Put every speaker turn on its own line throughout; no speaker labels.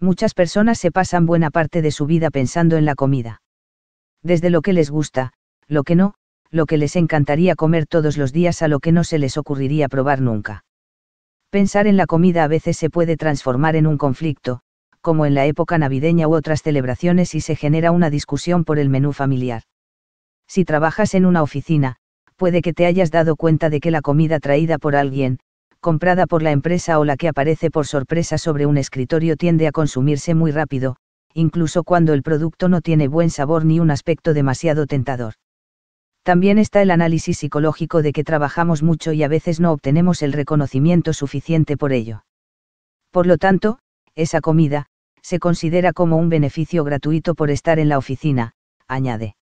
muchas personas se pasan buena parte de su vida pensando en la comida. Desde lo que les gusta, lo que no, lo que les encantaría comer todos los días a lo que no se les ocurriría probar nunca. Pensar en la comida a veces se puede transformar en un conflicto, como en la época navideña u otras celebraciones y se genera una discusión por el menú familiar. Si trabajas en una oficina, puede que te hayas dado cuenta de que la comida traída por alguien, comprada por la empresa o la que aparece por sorpresa sobre un escritorio tiende a consumirse muy rápido, incluso cuando el producto no tiene buen sabor ni un aspecto demasiado tentador. También está el análisis psicológico de que trabajamos mucho y a veces no obtenemos el reconocimiento suficiente por ello. Por lo tanto, esa comida, se considera como un beneficio gratuito por estar en la oficina, añade.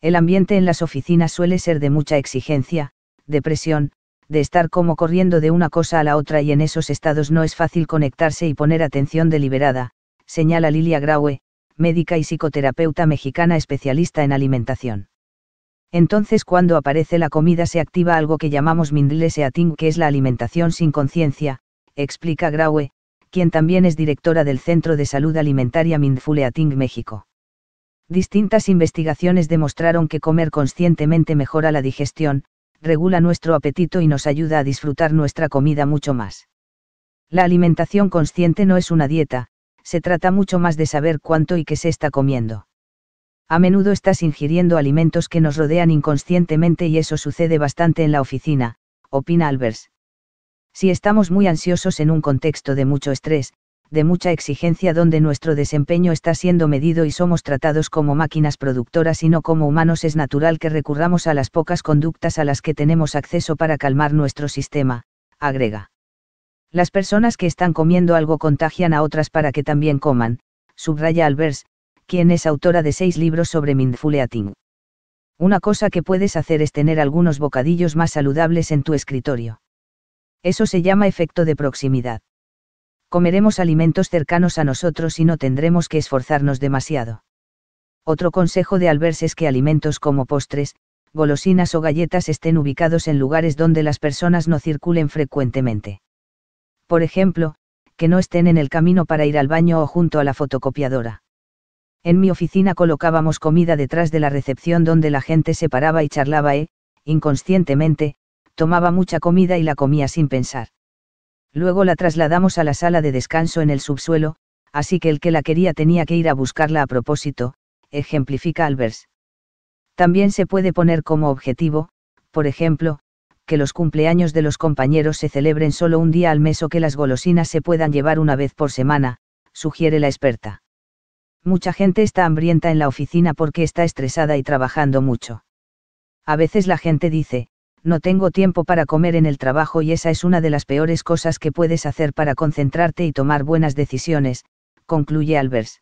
El ambiente en las oficinas suele ser de mucha exigencia, depresión, de estar como corriendo de una cosa a la otra y en esos estados no es fácil conectarse y poner atención deliberada, señala Lilia Graue, médica y psicoterapeuta mexicana especialista en alimentación. Entonces cuando aparece la comida se activa algo que llamamos Mindleseating eating, que es la alimentación sin conciencia, explica Graue, quien también es directora del Centro de Salud Alimentaria Mindfuleating México. Distintas investigaciones demostraron que comer conscientemente mejora la digestión, regula nuestro apetito y nos ayuda a disfrutar nuestra comida mucho más. La alimentación consciente no es una dieta, se trata mucho más de saber cuánto y qué se está comiendo. A menudo estás ingiriendo alimentos que nos rodean inconscientemente y eso sucede bastante en la oficina, opina Albers. Si estamos muy ansiosos en un contexto de mucho estrés, de mucha exigencia donde nuestro desempeño está siendo medido y somos tratados como máquinas productoras y no como humanos, es natural que recurramos a las pocas conductas a las que tenemos acceso para calmar nuestro sistema, agrega. Las personas que están comiendo algo contagian a otras para que también coman, subraya Albers, quien es autora de seis libros sobre mindful eating. Una cosa que puedes hacer es tener algunos bocadillos más saludables en tu escritorio. Eso se llama efecto de proximidad comeremos alimentos cercanos a nosotros y no tendremos que esforzarnos demasiado. Otro consejo de Albers es que alimentos como postres, golosinas o galletas estén ubicados en lugares donde las personas no circulen frecuentemente. Por ejemplo, que no estén en el camino para ir al baño o junto a la fotocopiadora. En mi oficina colocábamos comida detrás de la recepción donde la gente se paraba y charlaba e, inconscientemente, tomaba mucha comida y la comía sin pensar Luego la trasladamos a la sala de descanso en el subsuelo, así que el que la quería tenía que ir a buscarla a propósito, ejemplifica Albers. También se puede poner como objetivo, por ejemplo, que los cumpleaños de los compañeros se celebren solo un día al mes o que las golosinas se puedan llevar una vez por semana, sugiere la experta. Mucha gente está hambrienta en la oficina porque está estresada y trabajando mucho. A veces la gente dice, no tengo tiempo para comer en el trabajo y esa es una de las peores cosas que puedes hacer para concentrarte y tomar buenas decisiones, concluye Albers.